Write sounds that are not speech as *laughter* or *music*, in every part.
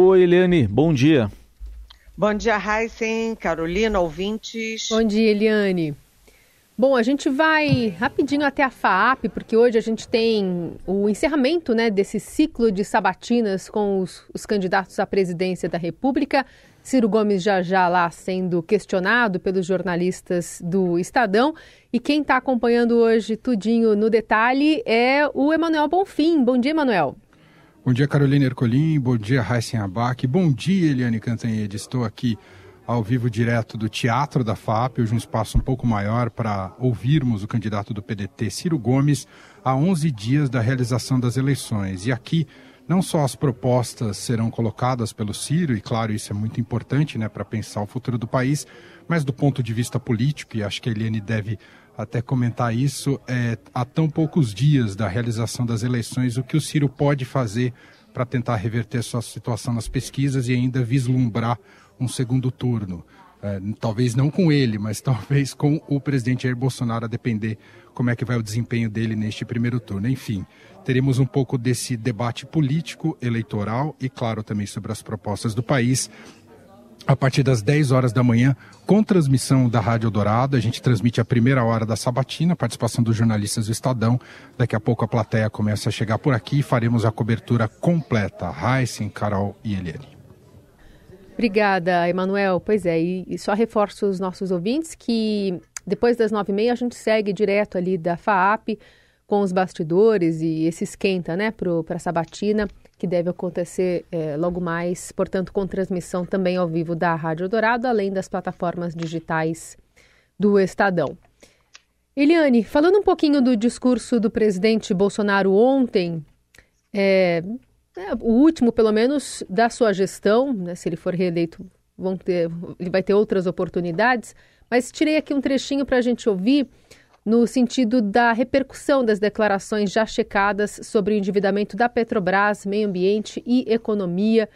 Oi, Eliane, bom dia. Bom dia, Heisen, Carolina, ouvintes. Bom dia, Eliane. Bom, a gente vai rapidinho até a FAAP, porque hoje a gente tem o encerramento né, desse ciclo de sabatinas com os, os candidatos à presidência da República. Ciro Gomes já já lá sendo questionado pelos jornalistas do Estadão. E quem está acompanhando hoje tudinho no detalhe é o Emanuel Bonfim. Bom dia, Emanuel. Bom dia, Carolina Ercolim. Bom dia, Heisen Abac. Bom dia, Eliane Cantanhede. Estou aqui ao vivo direto do Teatro da FAP, hoje um espaço um pouco maior para ouvirmos o candidato do PDT, Ciro Gomes, há 11 dias da realização das eleições. E aqui não só as propostas serão colocadas pelo Ciro, e claro, isso é muito importante né, para pensar o futuro do país, mas do ponto de vista político, e acho que a Eliane deve até comentar isso, é, há tão poucos dias da realização das eleições, o que o Ciro pode fazer para tentar reverter sua situação nas pesquisas e ainda vislumbrar um segundo turno. É, talvez não com ele, mas *laughs* talvez com o presidente Jair Bolsonaro, a depender como é que vai o desempenho dele neste primeiro turno. Enfim, teremos um pouco desse debate político, eleitoral e, claro, também sobre as propostas do país. A partir das 10 horas da manhã, com transmissão da Rádio Dourado, a gente transmite a primeira hora da sabatina, participação dos jornalistas do Estadão. Daqui a pouco a plateia começa a chegar por aqui e faremos a cobertura completa. Raíssen, Carol e Eliane. Obrigada, Emanuel. Pois é, e só reforço os nossos ouvintes que depois das nove e meia a gente segue direto ali da FAAP com os bastidores e esse esquenta, né, para a sabatina que deve acontecer é, logo mais, portanto, com transmissão também ao vivo da Rádio Dourado, além das plataformas digitais do Estadão. Eliane, falando um pouquinho do discurso do presidente Bolsonaro ontem, é, é, o último, pelo menos, da sua gestão, né, se ele for reeleito, vão ter, ele vai ter outras oportunidades, mas tirei aqui um trechinho para a gente ouvir no sentido da repercussão das declarações já checadas sobre o endividamento da Petrobras, meio ambiente e economia.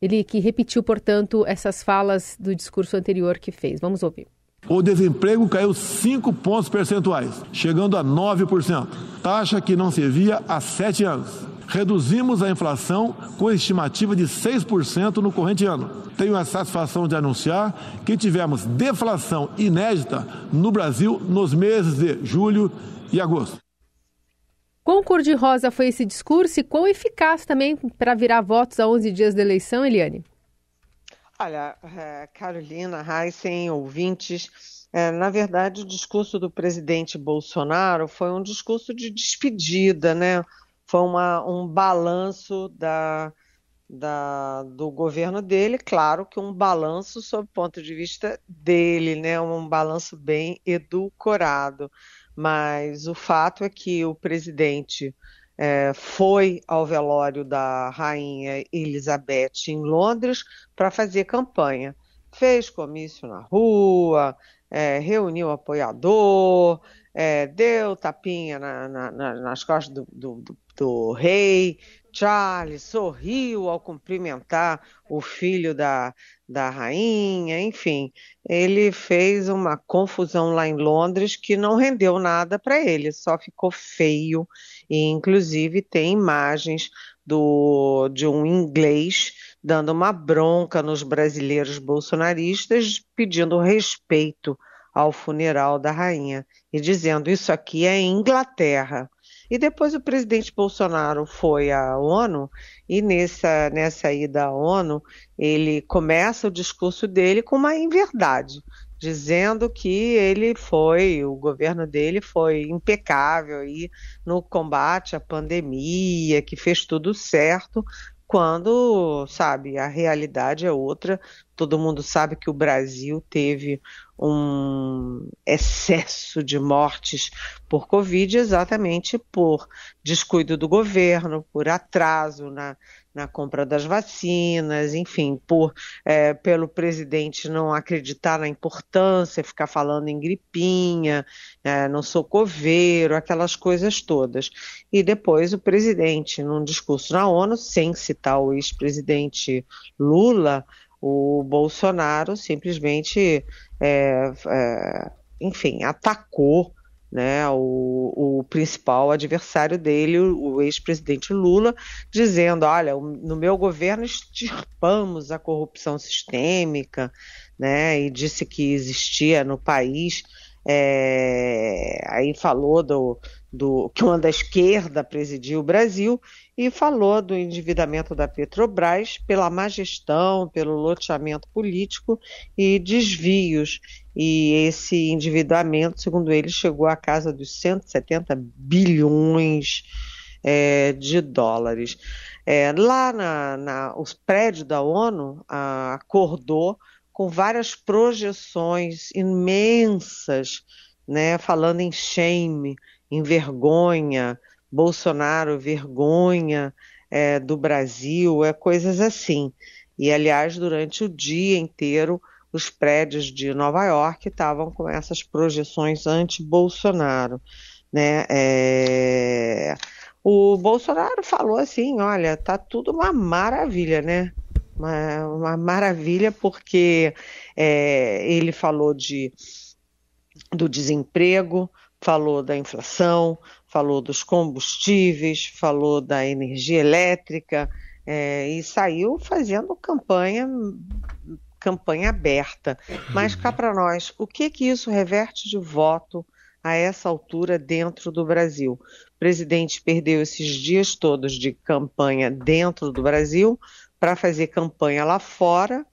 Ele que repetiu, portanto, essas falas do discurso anterior que fez. Vamos ouvir. O desemprego caiu 5 pontos percentuais, chegando a 9%, taxa que não se via há 7 anos. Reduzimos a inflação com estimativa de 6% no corrente ano. Tenho a satisfação de anunciar que tivemos deflação inédita no Brasil nos meses de julho e agosto. Quão cor-de-rosa foi esse discurso e quão eficaz também para virar votos a 11 dias da eleição, Eliane? Olha, é, Carolina, Heisen, ouvintes, é, na verdade o discurso do presidente Bolsonaro foi um discurso de despedida, né? foi uma, um balanço da, da, do governo dele, claro que um balanço sob o ponto de vista dele, né, um balanço bem edulcorado, mas o fato é que o presidente é, foi ao velório da rainha Elizabeth em Londres para fazer campanha. Fez comício na rua, é, reuniu apoiador, é, deu tapinha na, na, nas costas do, do, do do rei. Charles sorriu ao cumprimentar o filho da, da rainha, enfim, ele fez uma confusão lá em Londres que não rendeu nada para ele, só ficou feio. E, inclusive, tem imagens do, de um inglês dando uma bronca nos brasileiros bolsonaristas, pedindo respeito ao funeral da rainha e dizendo: Isso aqui é Inglaterra. E depois o presidente Bolsonaro foi à ONU e nessa, nessa ida à ONU ele começa o discurso dele com uma inverdade, dizendo que ele foi, o governo dele foi impecável aí no combate à pandemia, que fez tudo certo, quando, sabe, a realidade é outra, Todo mundo sabe que o Brasil teve um excesso de mortes por Covid, exatamente por descuido do governo, por atraso na, na compra das vacinas, enfim, por é, pelo presidente não acreditar na importância, ficar falando em gripinha, é, não sou coveiro, aquelas coisas todas. E depois o presidente, num discurso na ONU, sem citar o ex-presidente Lula, o Bolsonaro simplesmente, é, é, enfim, atacou né, o, o, principal adversário dele, o, o ex-presidente Lula, dizendo: olha, no meu governo extirpamos a corrupção sistêmica, né, e disse que existia no país é, aí falou do, do que uma da esquerda presidiu o Brasil e falou do endividamento da Petrobras pela má gestão, pelo loteamento político e desvios. E esse endividamento, segundo ele, chegou à casa dos 170 bilhões é, de dólares. É, lá na, na, o prédio da ONU a, ah, acordou com várias projeções imensas, né, falando em shame, em vergonha, Bolsonaro, vergonha é, do Brasil, é coisas assim. E, aliás, durante o dia inteiro, os prédios de Nova York estavam com essas projeções anti-Bolsonaro. Né? É... O Bolsonaro falou assim: olha, tá tudo uma maravilha, né? Uma, uma maravilha, porque é, ele falou de, do desemprego, falou da inflação, falou dos combustíveis, falou da energia elétrica é, e saiu fazendo campanha campanha aberta. Mas cá uhum. para nós, o que que isso reverte de voto a essa altura dentro do Brasil. O presidente perdeu esses dias todos de campanha dentro do Brasil para fazer campanha lá fora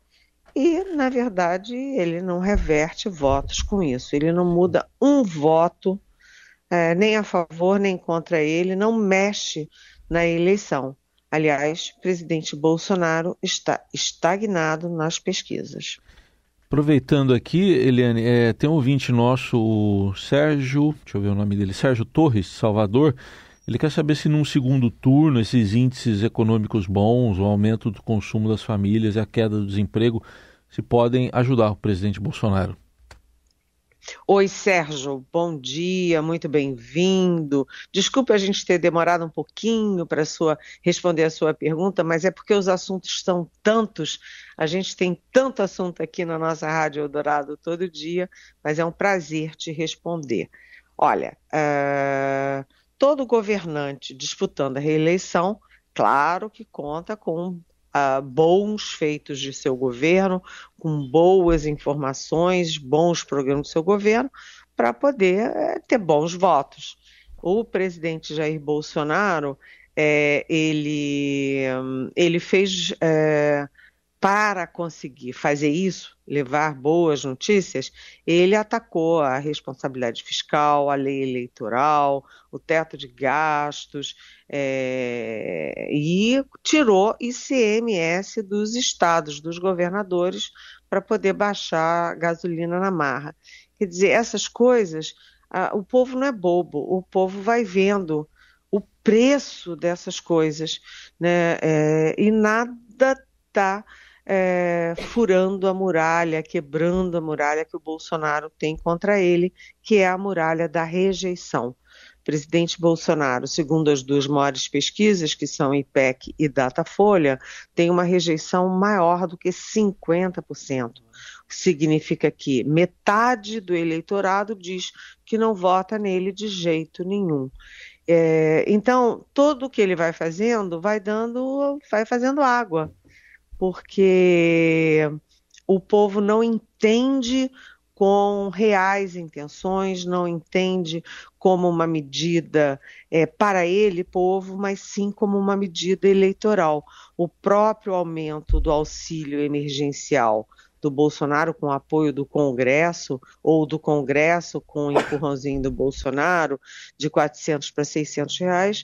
e, na verdade, ele não reverte votos com isso. Ele não muda um voto, é, nem a favor nem contra ele, não mexe na eleição. Aliás, presidente Bolsonaro está estagnado nas pesquisas. Aproveitando aqui, Eliane, é, tem um ouvinte nosso, o Sérgio, deixa eu ver o nome dele, Sérgio Torres, Salvador. Ele quer saber se num segundo turno esses índices econômicos bons, o aumento do consumo das famílias e a queda do desemprego se podem ajudar o presidente Bolsonaro. Oi, Sérgio, bom dia, muito bem-vindo. Desculpe a gente ter demorado um pouquinho para responder a sua pergunta, mas é porque os assuntos são tantos. A gente tem tanto assunto aqui na nossa Rádio Eldorado todo dia, mas é um prazer te responder. Olha, eh, todo governante disputando a reeleição, claro que conta com uh, bons feitos de seu governo, com boas informações, bons programas do seu governo, para poder uh, ter bons votos. O presidente Jair Bolsonaro, é, ele, ele fez. É, para conseguir fazer isso, levar boas notícias, ele atacou a responsabilidade fiscal, a lei eleitoral, o teto de gastos é, e tirou ICMS dos estados, dos governadores, para poder baixar gasolina na marra. Quer dizer, essas coisas, a, o povo não é bobo, o povo vai vendo o preço dessas coisas, né? É, e nada está é, furando a muralha, quebrando a muralha que o Bolsonaro tem contra ele, que é a muralha da rejeição. Presidente Bolsonaro, segundo as duas maiores pesquisas, que são IPEC e Datafolha, tem uma rejeição maior do que 50%. Significa que metade do eleitorado diz que não vota nele de jeito nenhum. É, então, tudo que ele vai fazendo vai dando, vai fazendo água porque o povo não entende com reais intenções, não entende como uma medida é, para ele, povo, mas sim como uma medida eleitoral. O próprio aumento do auxílio emergencial do Bolsonaro com apoio do Congresso ou do Congresso com o empurrãozinho do Bolsonaro de 400 para 600 reais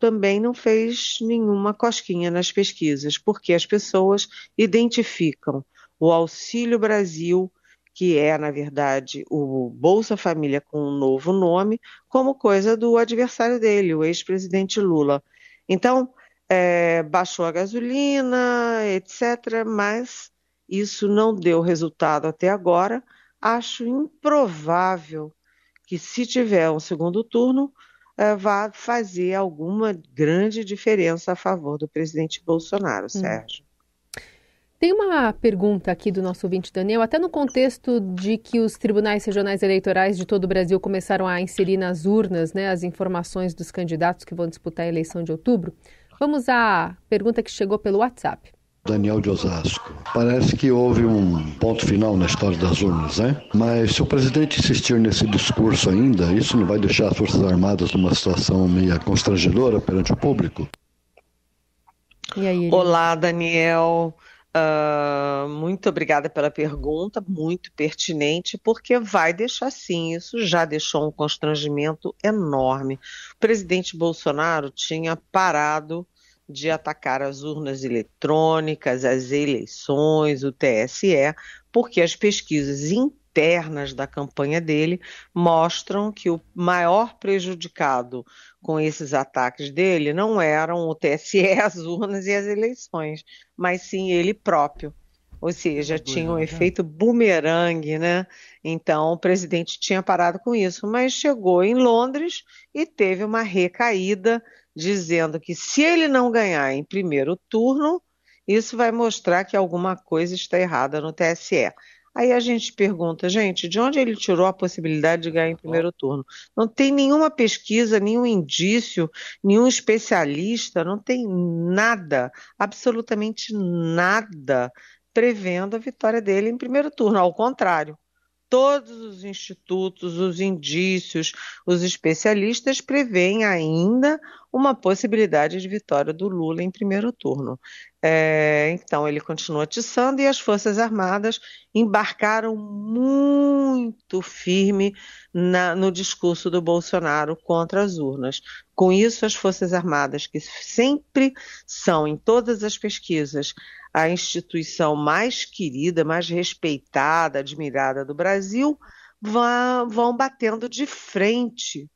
também não fez nenhuma cosquinha nas pesquisas, porque as pessoas identificam o Auxílio Brasil, que é, na verdade, o Bolsa Família com um novo nome, como coisa do adversário dele, o ex-presidente Lula. Então, é, baixou a gasolina, etc., mas isso não deu resultado até agora. Acho improvável que, se tiver um segundo turno, eh, vá fazer alguma grande diferença a favor do presidente Bolsonaro, hum. Sérgio. Tem uma pergunta aqui do nosso ouvinte Daniel, até no contexto de que os tribunais regionais eleitorais de todo o Brasil começaram a inserir nas urnas né, as informações dos candidatos que vão disputar a eleição de outubro. Vamos à pergunta que chegou pelo WhatsApp. Daniel de Osasco. Parece que houve um ponto final na história das urnas, né? Mas se o presidente insistir nesse discurso ainda, isso não vai deixar as Forças Armadas numa situação meio constrangedora perante o público? Aí, Olá, Daniel. Uh, muito obrigada pela pergunta, muito pertinente, porque vai deixar sim, isso já deixou um constrangimento enorme. O presidente Bolsonaro tinha parado de atacar as urnas eletrônicas, as eleições, o TSE, porque as pesquisas internas da campanha dele mostram que o maior prejudicado com esses ataques dele não eram o TSE, *laughs* as urnas e as eleições, mas sim ele próprio. Ou seja, tinha um né? efeito bumerangue, né? Então o presidente tinha parado com isso, mas chegou em Londres e teve uma recaída dizendo que se ele não ganhar em primeiro turno, isso vai mostrar que alguma coisa está errada no TSE. Aí a gente pergunta, gente, de onde ele tirou a possibilidade de ganhar em primeiro turno? Não tem nenhuma pesquisa, nenhum indício, nenhum especialista, não tem nada, absolutamente nada, prevendo a vitória dele em primeiro turno. Ao contrário, todos os institutos, os indícios, os especialistas preveem ainda uma possibilidade de vitória do Lula em primeiro turno. É, então, ele continua atiçando e as Forças Armadas embarcaram muito firme na, no discurso do Bolsonaro contra as urnas. Com isso, as Forças Armadas, que sempre são, em todas as pesquisas, a instituição mais querida, mais respeitada, admirada do Brasil, vão batendo de frente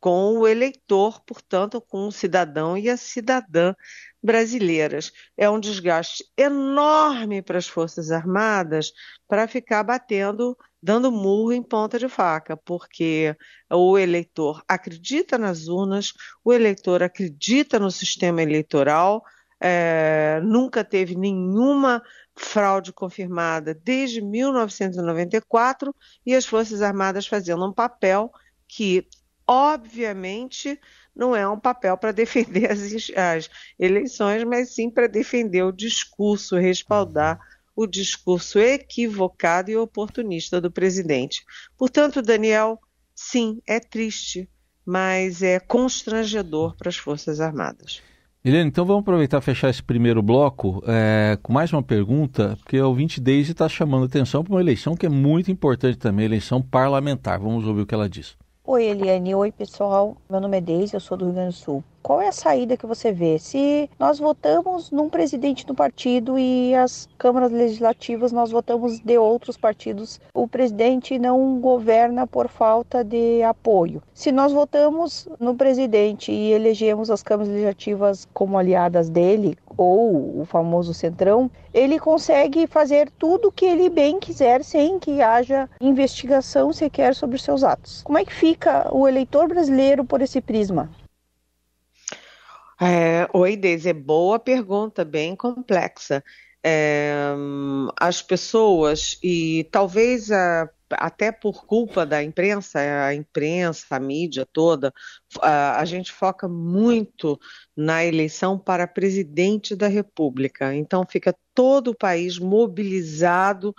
com o eleitor, portanto, com o cidadão e a cidadã brasileiras. É um desgaste enorme para as Forças Armadas para ficar batendo, dando murro em ponta de faca, porque o eleitor acredita nas urnas, o eleitor acredita no sistema eleitoral é, nunca teve nenhuma fraude confirmada desde 1994 e as Forças Armadas fazendo um papel que, obviamente, não é um papel para defender *laughs* as, as, eleições, mas sim para defender o discurso, respaldar o discurso equivocado e oportunista do presidente. Portanto, Daniel, sim, é triste, mas é constrangedor para as Forças Armadas. Helena, então vamos aproveitar e fechar esse primeiro bloco é, com mais uma pergunta, porque o 20 Deise está chamando atenção para uma eleição que é muito importante também, eleição parlamentar. Vamos ouvir o que ela diz. Oi, Eliane. Oi, pessoal. Meu nome é Deise, eu sou do Rio Grande do Sul. Qual é a saída que você vê? Se nós votamos num presidente do partido e as câmaras legislativas nós votamos de outros partidos, o presidente não governa por falta de apoio. Se nós votamos no presidente e elegemos as câmaras legislativas como aliadas dele, ou o famoso centrão, ele consegue fazer tudo o que ele bem quiser sem que haja investigação sequer sobre os seus atos. Como é que fica o eleitor brasileiro por esse prisma? É, oi, Deise, é boa pergunta, bem complexa. É, as pessoas, e talvez a, até por culpa da imprensa, a imprensa, a mídia toda, a, a gente foca muito na eleição para presidente da República. Então fica todo o país mobilizado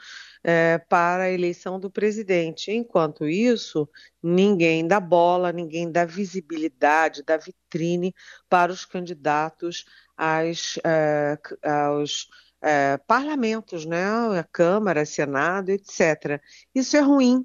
é, para a eleição do presidente. Enquanto isso, ninguém dá bola, ninguém dá visibilidade, dá vitrine para os candidatos às, é, aos é, parlamentos, né? a Câmara, Senado, etc. Isso é ruim,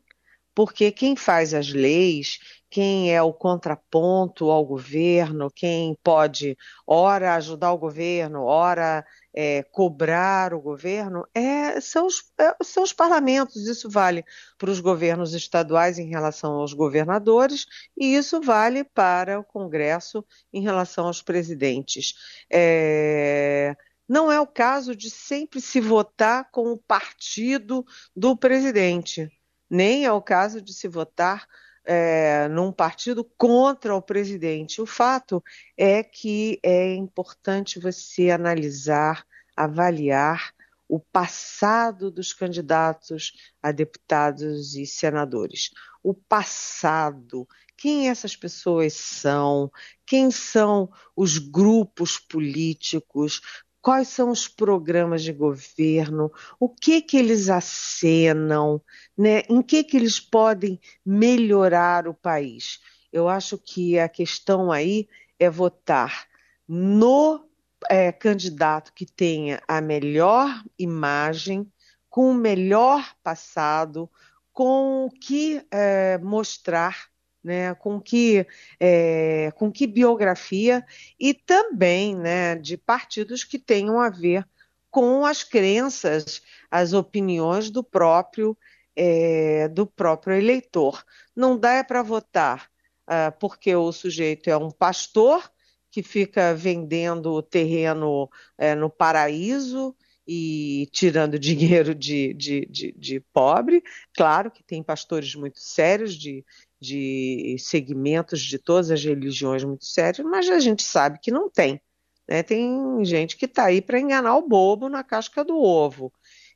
porque quem faz as leis, quem é o contraponto ao governo, quem pode, ora, ajudar o governo, ora é, cobrar o governo é, são, os, é, são os parlamentos. Isso vale para os governos estaduais em relação aos governadores e isso vale para o Congresso em relação aos presidentes. É, não é o caso de sempre se votar com o partido do presidente, nem é o caso de se votar é, num partido contra o presidente. O fato é que é importante você analisar, avaliar o passado dos candidatos a deputados e senadores. O passado, quem essas pessoas são, quem são os grupos políticos, quais são os programas de governo, o que que eles acenam, né? em que que eles podem melhorar o país. Eu acho que a questão aí é votar no é, candidato que tenha a melhor imagem, com o melhor passado, com o que é, mostrar né, com que é, com que biografia e também né, de partidos que tenham a ver com as crenças, as opiniões do próprio é, do próprio eleitor. Não dá é para votar ah, porque o sujeito é um pastor que fica vendendo terreno é, no paraíso e tirando *laughs* dinheiro de, de, de, de pobre. Claro que tem pastores muito sérios de de segmentos de todas as religiões muito sérios, mas a gente sabe que não tem. Né? Tem gente que está aí para enganar o bobo na casca do ovo.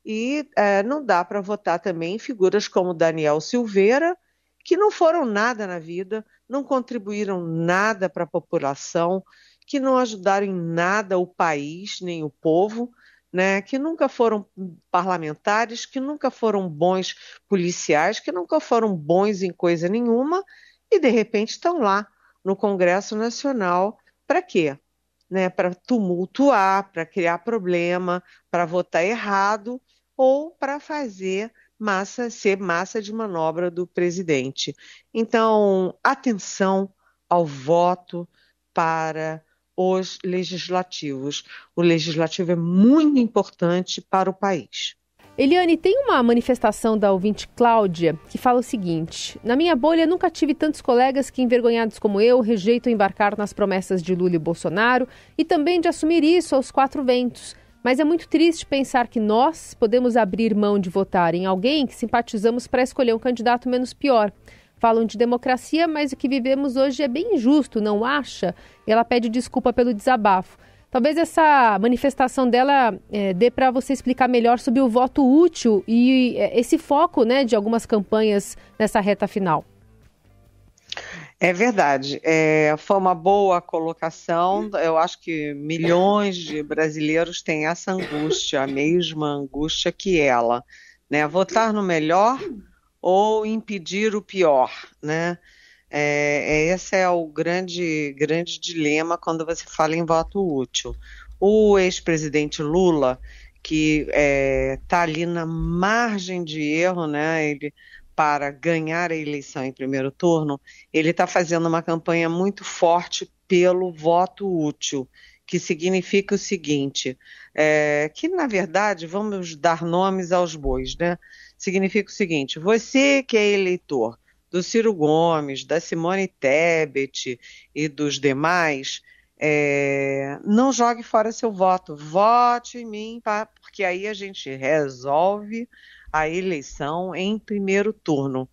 E é, não dá para votar também em figuras como Daniel Silveira, que não foram nada na vida, não contribuíram nada para a população, que não ajudaram em nada o país nem o povo né, que nunca foram parlamentares, que nunca foram bons policiais, que nunca foram bons em coisa nenhuma e de repente estão lá no Congresso Nacional para quê? Né, para tumultuar, para criar problema, para votar errado ou para fazer massa ser massa de manobra do presidente. Então, atenção ao voto para os legislativos. O legislativo é muito importante para o país. Eliane, tem uma manifestação da ouvinte Cláudia que fala o seguinte: Na minha bolha nunca tive tantos colegas que, envergonhados como eu, rejeitam embarcar nas promessas de Lula e Bolsonaro e também de assumir isso aos quatro ventos. Mas é muito triste pensar que nós podemos abrir mão de votar em alguém que simpatizamos para escolher um candidato menos pior falam de democracia, mas o que vivemos hoje é bem injusto, não acha? E ela pede desculpa pelo desabafo. Talvez essa manifestação dela é, dê para você explicar melhor sobre o voto útil e é, esse foco né, de algumas campanhas nessa reta final. É verdade. É, foi uma boa colocação. Eu acho que milhões de brasileiros têm essa angústia, a mesma angústia que ela. Né? Votar no melhor ou impedir o pior, né? É, é, esse é o grande, grande dilema quando você fala em voto útil. O ex-presidente Lula, que está é, tá ali na margem de erro, né? Ele para ganhar a eleição em primeiro turno, ele está fazendo uma campanha muito forte pelo voto útil, que significa o seguinte: é, que na verdade vamos dar nomes aos bois, né? significa o seguinte: você que é eleitor do Ciro Gomes, da Simone Tebet e dos demais, é, não jogue fora seu voto. Vote em mim, tá? porque aí a gente resolve a eleição em primeiro turno.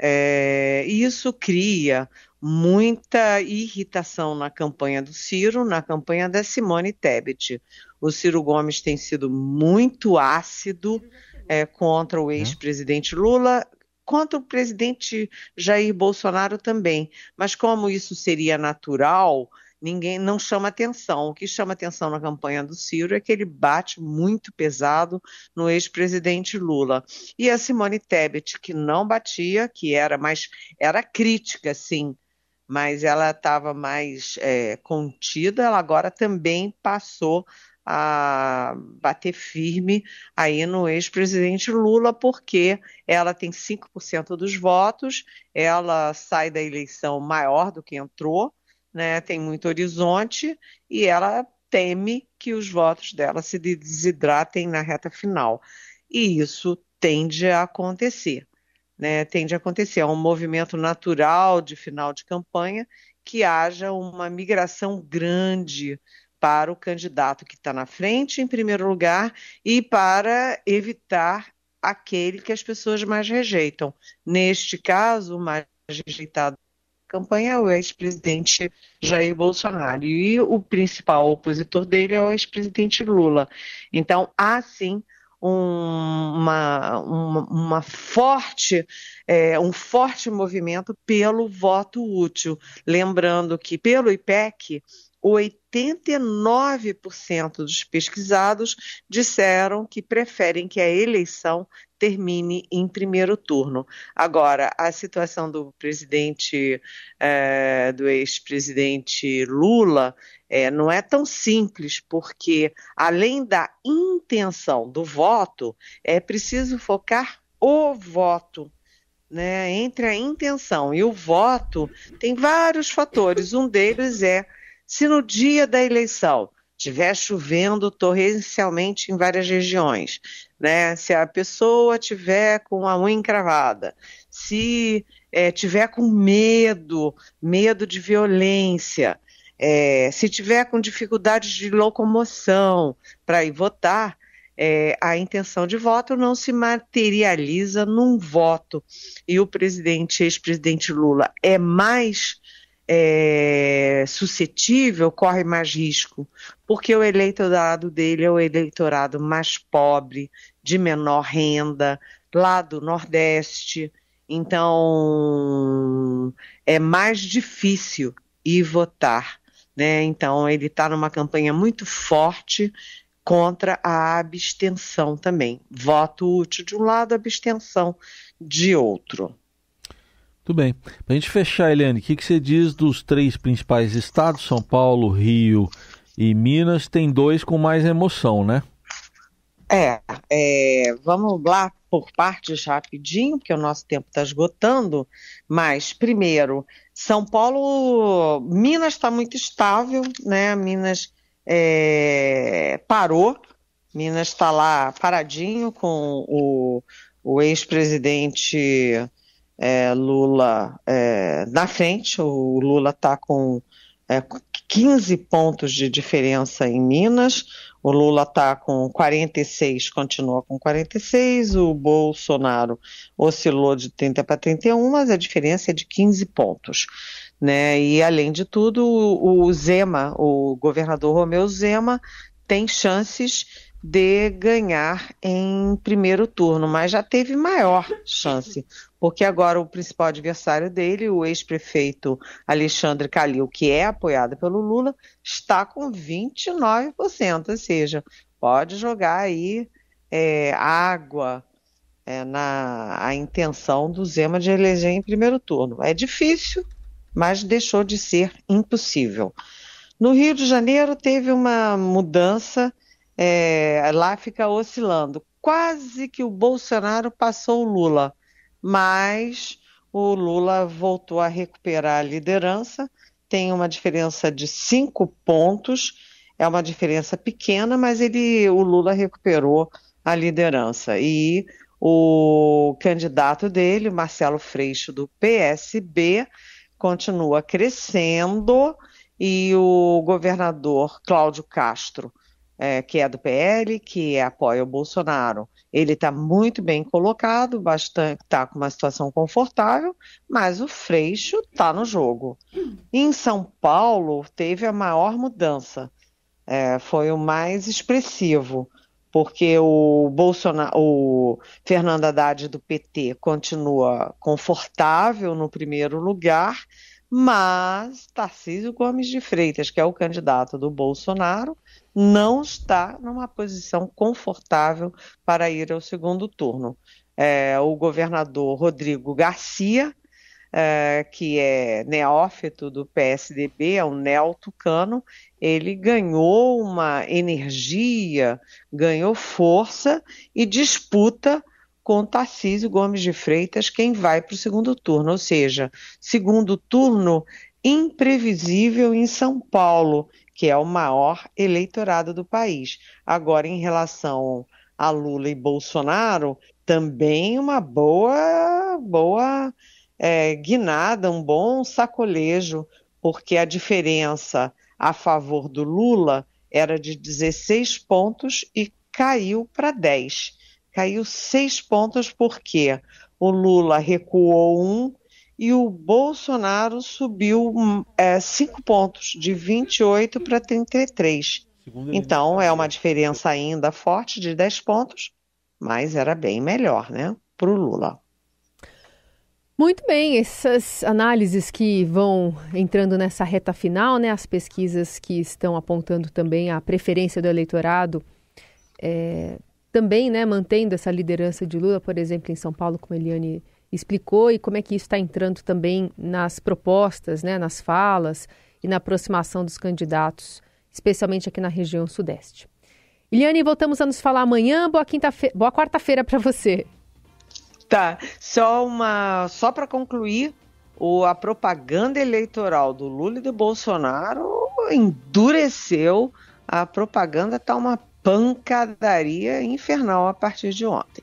É, isso cria muita irritação na campanha do Ciro, na campanha da Simone Tebet. O Ciro Gomes tem sido muito ácido é, contra o uhum. ex-presidente Lula, contra o presidente Jair Bolsonaro também. Mas como isso seria natural, ninguém não chama atenção. O que chama atenção na campanha do Ciro é que ele bate muito pesado no ex-presidente Lula. E a Simone Tebet, que não batia, que era mais era crítica, sim, mas ela estava mais é, contida, ela agora também passou a bater firme aí no ex-presidente Lula, porque ela tem 5% dos votos, ela sai da eleição maior do que entrou, né, tem muito horizonte e ela teme que os votos dela se desidratem na reta final. E isso tende a acontecer. Né, tende a acontecer. É um movimento natural de final de campanha que haja uma migração grande para o candidato que está na frente, em primeiro lugar, e para evitar aquele que as pessoas mais rejeitam. Neste caso, o mais rejeitado da campanha é o ex-presidente Jair Bolsonaro, e o principal opositor dele é o ex-presidente Lula. Então, há sim uma, uma, uma, forte, é, um forte movimento pelo voto útil. Lembrando que, pelo IPEC, 89% dos pesquisados disseram que preferem que a eleição termine em primeiro turno. Agora, a situação do presidente, é, do ex-presidente Lula, é, não é tão simples, porque além da intenção do voto, é preciso focar o voto. Né, entre a intenção e o voto, tem vários fatores. Um deles é se no dia da eleição estiver chovendo torrencialmente em várias regiões, né? Se a pessoa tiver com a unha encravada, se é, tiver com medo, medo de violência, é, se tiver com dificuldades de locomoção para ir votar, é, a intenção de voto não se materializa num voto. E o presidente, ex-presidente Lula, é mais é, suscetível corre mais risco, porque o eleitorado dele é o eleitorado mais pobre, de menor renda, lá do Nordeste. Então, é mais difícil ir votar. Né? Então, ele está numa campanha muito forte contra a abstenção também. Voto útil de um lado, abstenção de outro. Tudo bem. Para a gente fechar, Eliane, o que, que você diz dos três principais estados, São Paulo, Rio e Minas? Tem dois com mais emoção, né? É, é, vamos lá por partes rapidinho, porque o nosso tempo está esgotando. Mas, primeiro, São Paulo, Minas está muito estável, né? Minas é, parou, Minas está lá paradinho com o, o ex-presidente é, Lula é, na frente, o Lula está com é, 15 pontos de diferença em Minas, o Lula está com 46, continua com 46, o Bolsonaro oscilou de 30 para 31, mas a diferença é de 15 pontos. Né? E, além de tudo, o Zema, o governador Romeu Zema, tem chances de ganhar em primeiro turno, mas já teve maior chance, porque agora o principal adversário dele, o ex-prefeito Alexandre Calil, que é apoiado pelo Lula, está com 29%, ou seja, pode jogar aí é, água é, na a intenção do Zema de eleger em primeiro turno. É difícil, mas deixou de ser impossível. No Rio de Janeiro teve uma mudança é, lá fica oscilando. Quase que o Bolsonaro passou o Lula, mas o Lula voltou a recuperar a liderança, tem uma diferença de cinco pontos, é uma diferença pequena, mas ele, o Lula recuperou a liderança. E o candidato dele, Marcelo Freixo, do PSB, continua crescendo e o governador Cláudio Castro é, que é do PL, que apoia o Bolsonaro, ele está muito bem colocado, bastante está com uma situação confortável, mas o Freixo está no jogo. Em São Paulo teve a maior mudança, é, foi o mais expressivo porque o Bolsonaro, o Fernando Haddad do PT continua confortável no primeiro lugar, mas Tarcísio Gomes de Freitas, que é o candidato do Bolsonaro, não está numa posição confortável para ir ao segundo turno. É, o governador Rodrigo Garcia, é, que é neófito do PSDB, é um neo-tucano, ele ganhou uma energia, ganhou força e disputa com Tarcísio Gomes de Freitas quem vai para o segundo turno, ou seja, segundo turno imprevisível em São Paulo, que é o maior eleitorado do país. Agora, em relação a Lula e Bolsonaro, também uma boa, boa é, guinada, um bom sacolejo, porque a diferença a favor do Lula era de 16 pontos e caiu para 10 caiu seis pontos porque o Lula recuou um e o Bolsonaro subiu hum, é, cinco pontos, de 28 para 33. Então, é uma né? diferença ainda forte de 10 pontos, mas era bem melhor né, para o Lula. Muito bem, essas análises que vão entrando nessa reta final, né, as pesquisas que estão apontando também a preferência do eleitorado é, também né, mantendo essa liderança de Lula, por exemplo, em São Paulo, como a Eliane explicou, e como é que isso está entrando também nas propostas, né, nas falas e na aproximação dos candidatos, especialmente aqui na região Sudeste. Eliane, voltamos a nos falar amanhã. Boa, quinta-feira, boa quarta-feira para você. Tá, só uma, só para concluir, o, a propaganda eleitoral do Lula e do Bolsonaro endureceu. A propaganda está uma pancadaria infernal a partir de ontem.